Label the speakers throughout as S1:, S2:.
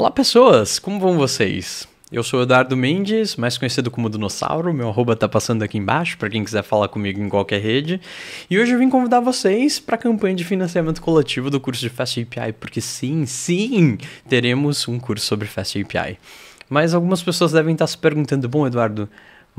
S1: Olá pessoas, como vão vocês? Eu sou Eduardo Mendes, mais conhecido como Dinossauro, meu arroba tá passando aqui embaixo para quem quiser falar comigo em qualquer rede. E hoje eu vim convidar vocês para a campanha de financiamento coletivo do curso de Fast API, porque sim, sim, teremos um curso sobre Fast API. Mas algumas pessoas devem estar se perguntando, bom Eduardo,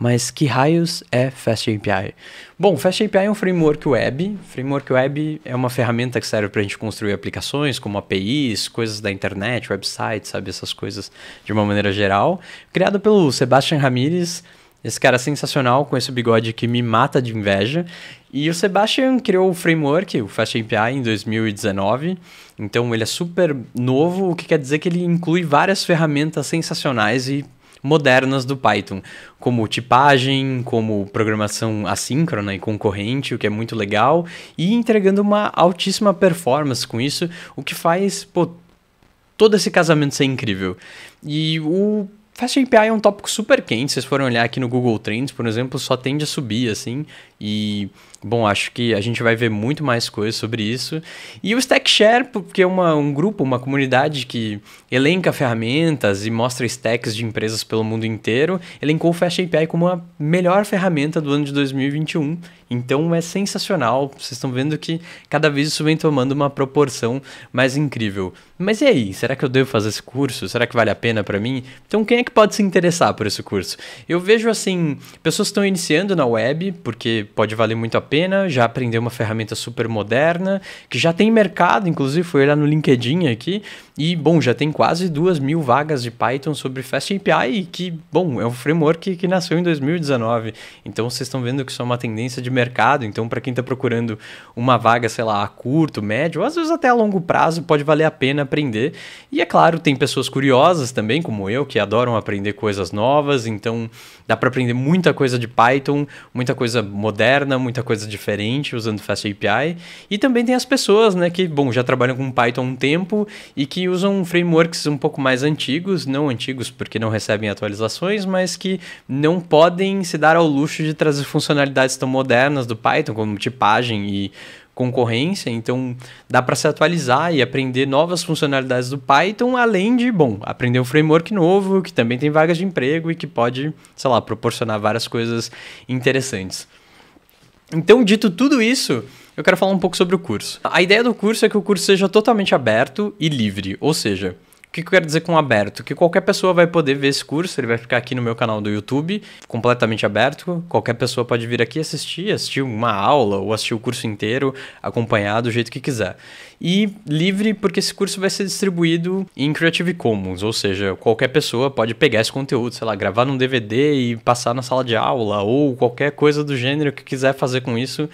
S1: mas que raios é FastAPI? Bom, FastAPI é um framework web. Framework web é uma ferramenta que serve para a gente construir aplicações como APIs, coisas da internet, websites, sabe? Essas coisas de uma maneira geral. Criado pelo Sebastian Ramirez, esse cara sensacional com esse bigode que me mata de inveja. E o Sebastian criou o framework, o FastAPI, em 2019. Então ele é super novo, o que quer dizer que ele inclui várias ferramentas sensacionais e modernas do Python, como tipagem, como programação assíncrona e concorrente, o que é muito legal, e entregando uma altíssima performance com isso, o que faz pô, todo esse casamento ser incrível. E o FastAPI é um tópico super quente, vocês forem olhar aqui no Google Trends, por exemplo, só tende a subir, assim, e, bom, acho que a gente vai ver muito mais coisas sobre isso. E o Stackshare, porque é uma, um grupo, uma comunidade que elenca ferramentas e mostra stacks de empresas pelo mundo inteiro, elencou o Fast API como a melhor ferramenta do ano de 2021. Então é sensacional. Vocês estão vendo que cada vez isso vem tomando uma proporção mais incrível. Mas e aí? Será que eu devo fazer esse curso? Será que vale a pena para mim? Então quem é que pode se interessar por esse curso? Eu vejo assim, pessoas estão iniciando na web, porque pode valer muito a pena, já aprendeu uma ferramenta super moderna, que já tem mercado, inclusive foi olhar no LinkedIn aqui, e bom, já tem quase duas mil vagas de Python sobre Fast API, que bom, é um framework que nasceu em 2019, então vocês estão vendo que isso é uma tendência de mercado, então para quem está procurando uma vaga, sei lá, a curto, médio, ou às vezes até a longo prazo, pode valer a pena aprender, e é claro, tem pessoas curiosas também, como eu, que adoram aprender coisas novas, então dá para aprender muita coisa de Python, muita coisa moderna, moderna, muita coisa diferente usando FastAPI. E também tem as pessoas, né, que, bom, já trabalham com Python há um tempo e que usam frameworks um pouco mais antigos, não antigos porque não recebem atualizações, mas que não podem se dar ao luxo de trazer funcionalidades tão modernas do Python, como tipagem e concorrência, então dá para se atualizar e aprender novas funcionalidades do Python, além de, bom, aprender um framework novo, que também tem vagas de emprego e que pode, sei lá, proporcionar várias coisas interessantes. Então, dito tudo isso, eu quero falar um pouco sobre o curso. A ideia do curso é que o curso seja totalmente aberto e livre, ou seja, o que, eu quero dizer com aberto? Que qualquer pessoa vai poder ver esse curso, ele vai ficar aqui no meu canal do YouTube, completamente aberto. Qualquer pessoa pode vir aqui assistir, assistir uma aula ou assistir o curso inteiro, acompanhar do jeito que quiser. E livre, porque esse curso vai ser distribuído em Creative Commons, ou seja, qualquer pessoa pode pegar esse conteúdo, sei lá, gravar num DVD e passar na sala de aula, ou qualquer coisa do gênero que quiser fazer com isso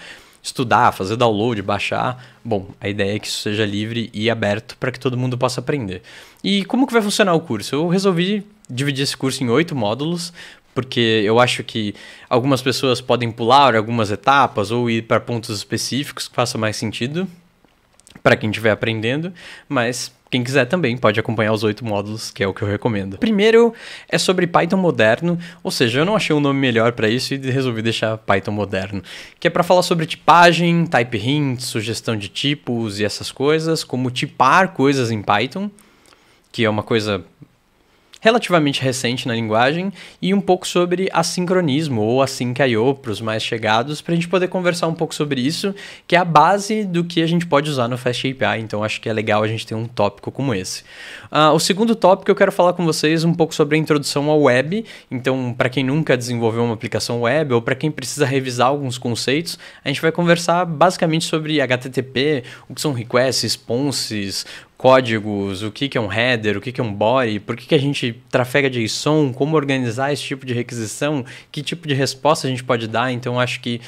S1: estudar, fazer download, baixar. Bom, a ideia é que isso seja livre e aberto para que todo mundo possa aprender. E como que vai funcionar o curso? Eu resolvi dividir esse curso em oito módulos, porque eu acho que algumas pessoas podem pular algumas etapas ou ir para pontos específicos que faça mais sentido para quem estiver aprendendo, mas quem quiser também pode acompanhar os oito módulos, que é o que eu recomendo. Primeiro é sobre Python moderno, ou seja, eu não achei um nome melhor para isso e resolvi deixar Python moderno, que é para falar sobre tipagem, type hint, sugestão de tipos e essas coisas, como tipar coisas em Python, que é uma coisa relativamente recente na linguagem e um pouco sobre assincronismo ou async.io para os mais chegados, para a gente poder conversar um pouco sobre isso, que é a base do que a gente pode usar no Fast API. Então acho que é legal a gente ter um tópico como esse. Uh, o segundo tópico eu quero falar com vocês um pouco sobre a introdução ao web. Então para quem nunca desenvolveu uma aplicação web ou para quem precisa revisar alguns conceitos, a gente vai conversar basicamente sobre HTTP, o que são requests, ponces, códigos, o que, que é um header, o que, que é um body, por que, que a gente trafega JSON, como organizar esse tipo de requisição, que tipo de resposta a gente pode dar. Então, acho que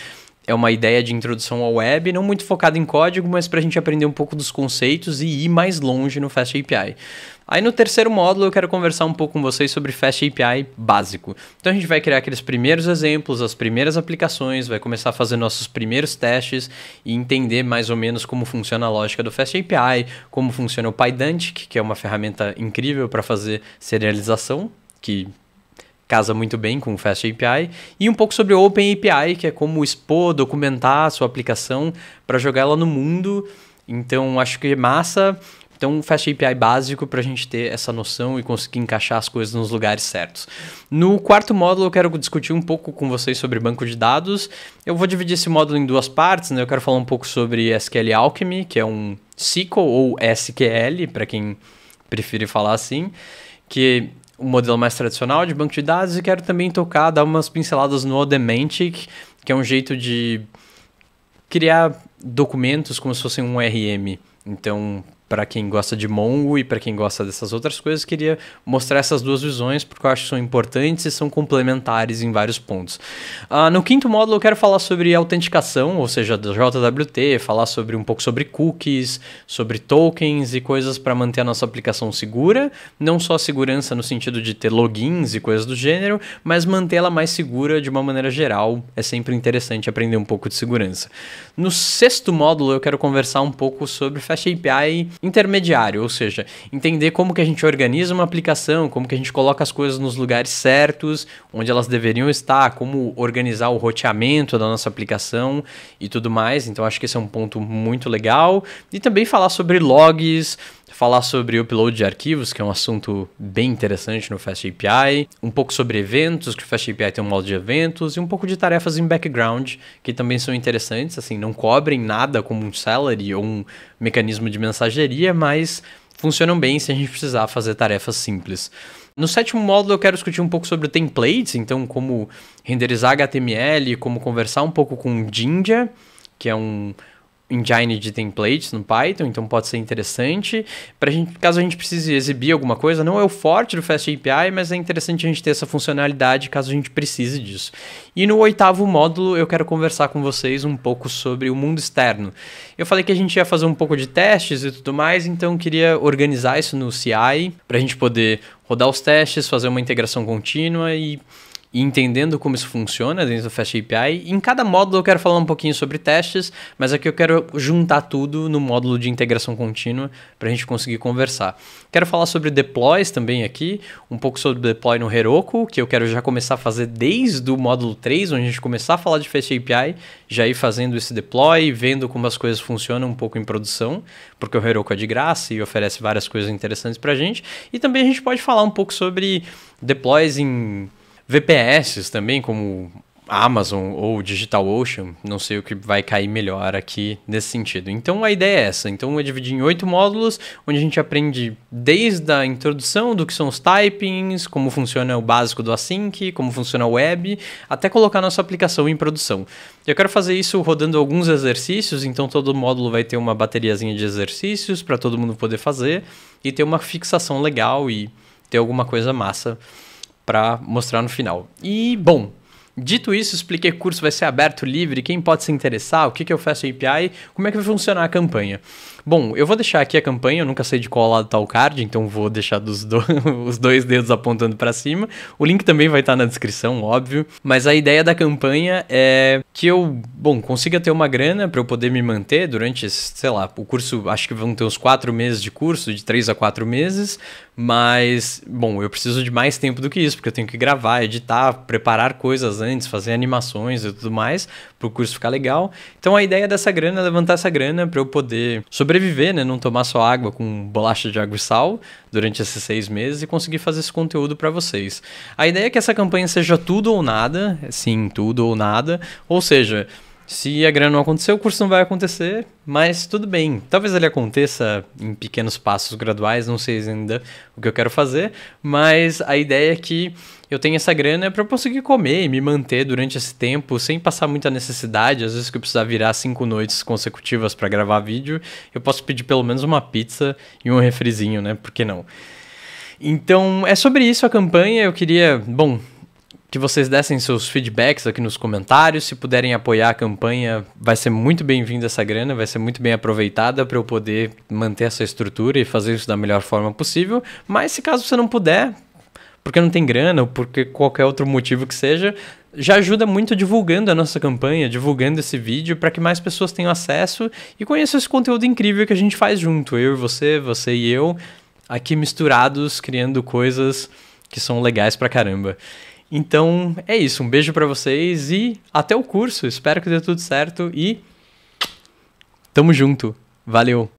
S1: é uma ideia de introdução ao web, não muito focada em código, mas para a gente aprender um pouco dos conceitos e ir mais longe no Fast API. Aí no terceiro módulo eu quero conversar um pouco com vocês sobre Fast API básico. Então a gente vai criar aqueles primeiros exemplos, as primeiras aplicações, vai começar a fazer nossos primeiros testes e entender mais ou menos como funciona a lógica do Fast API, como funciona o PyDantic, que é uma ferramenta incrível para fazer serialização, que casa muito bem com o Fast API, e um pouco sobre o Open API, que é como expor, documentar a sua aplicação para jogar ela no mundo. Então, acho que é massa. Então, um Fast API básico para a gente ter essa noção e conseguir encaixar as coisas nos lugares certos. No quarto módulo, eu quero discutir um pouco com vocês sobre banco de dados. Eu vou dividir esse módulo em duas partes. Né? Eu quero falar um pouco sobre SQL Alchemy, que é um SQL ou SQL, para quem prefere falar assim, que um modelo mais tradicional de banco de dados e quero também tocar, dar umas pinceladas no Odemantic, que é um jeito de criar documentos como se fossem um RM. Então, para quem gosta de Mongo e para quem gosta dessas outras coisas, queria mostrar essas duas visões porque eu acho que são importantes e são complementares em vários pontos. Uh, no quinto módulo eu quero falar sobre autenticação, ou seja, da JWT, falar sobre um pouco sobre cookies, sobre tokens e coisas para manter a nossa aplicação segura, não só segurança no sentido de ter logins e coisas do gênero, mas mantê-la mais segura de uma maneira geral. É sempre interessante aprender um pouco de segurança. No sexto módulo eu quero conversar um pouco sobre Fast API intermediário, ou seja, entender como que a gente organiza uma aplicação, como que a gente coloca as coisas nos lugares certos, onde elas deveriam estar, como organizar o roteamento da nossa aplicação e tudo mais. Então acho que esse é um ponto muito legal. E também falar sobre logs, falar sobre upload de arquivos, que é um assunto bem interessante no FastAPI, um pouco sobre eventos, que o FastAPI tem um modo de eventos, e um pouco de tarefas em background, que também são interessantes, assim, não cobrem nada como um salary ou um mecanismo de mensageria, mas funcionam bem se a gente precisar fazer tarefas simples. No sétimo módulo eu quero discutir um pouco sobre templates, então como renderizar HTML, como conversar um pouco com Jinja, que é um engine de templates no Python, então pode ser interessante. Pra gente, caso a gente precise exibir alguma coisa, não é o forte do Fast API, mas é interessante a gente ter essa funcionalidade caso a gente precise disso. E no oitavo módulo, eu quero conversar com vocês um pouco sobre o mundo externo. Eu falei que a gente ia fazer um pouco de testes e tudo mais, então queria organizar isso no CI, para a gente poder rodar os testes, fazer uma integração contínua e e entendendo como isso funciona dentro do Fast API. em cada módulo eu quero falar um pouquinho sobre testes, mas aqui eu quero juntar tudo no módulo de integração contínua para a gente conseguir conversar. Quero falar sobre deploys também aqui, um pouco sobre deploy no Heroku, que eu quero já começar a fazer desde o módulo 3, onde a gente começar a falar de Fast API, já ir fazendo esse deploy, vendo como as coisas funcionam um pouco em produção, porque o Heroku é de graça e oferece várias coisas interessantes para a gente. E também a gente pode falar um pouco sobre deploys em VPS também, como Amazon ou DigitalOcean, não sei o que vai cair melhor aqui nesse sentido. Então a ideia é essa. Então é dividir em oito módulos, onde a gente aprende desde a introdução do que são os typings, como funciona o básico do async, como funciona a web, até colocar nossa aplicação em produção. Eu quero fazer isso rodando alguns exercícios, então todo módulo vai ter uma bateriazinha de exercícios para todo mundo poder fazer e ter uma fixação legal e ter alguma coisa massa para mostrar no final. E, bom, Dito isso, expliquei que o curso vai ser aberto, livre, quem pode se interessar, o que, que eu faço API, como é que vai funcionar a campanha. Bom, eu vou deixar aqui a campanha, eu nunca sei de qual lado tá o card, então vou deixar dos do... os dois dedos apontando para cima. O link também vai estar tá na descrição, óbvio. Mas a ideia da campanha é que eu, bom, consiga ter uma grana para eu poder me manter durante, sei lá, o curso, acho que vão ter uns quatro meses de curso, de três a quatro meses, mas, bom, eu preciso de mais tempo do que isso, porque eu tenho que gravar, editar, preparar coisas antes, fazer animações e tudo mais, para o curso ficar legal. Então a ideia dessa grana é levantar essa grana para eu poder sobreviver, né? Não tomar só água com bolacha de água e sal durante esses seis meses e conseguir fazer esse conteúdo para vocês. A ideia é que essa campanha seja tudo ou nada, sim, tudo ou nada, ou seja, se a grana não acontecer, o curso não vai acontecer, mas tudo bem. Talvez ele aconteça em pequenos passos graduais, não sei ainda o que eu quero fazer, mas a ideia é que eu tenha essa grana para conseguir comer e me manter durante esse tempo sem passar muita necessidade. Às vezes que eu precisar virar cinco noites consecutivas para gravar vídeo, eu posso pedir pelo menos uma pizza e um refrizinho, né? Por que não? Então, é sobre isso a campanha. Eu queria, bom, que vocês dessem seus feedbacks aqui nos comentários. Se puderem apoiar a campanha, vai ser muito bem-vinda essa grana, vai ser muito bem aproveitada para eu poder manter essa estrutura e fazer isso da melhor forma possível. Mas se caso você não puder, porque não tem grana ou porque qualquer outro motivo que seja, já ajuda muito divulgando a nossa campanha, divulgando esse vídeo para que mais pessoas tenham acesso e conheçam esse conteúdo incrível que a gente faz junto, eu e você, você e eu, aqui misturados, criando coisas que são legais pra caramba. Então é isso, um beijo para vocês e até o curso. Espero que dê tudo certo e tamo junto. Valeu.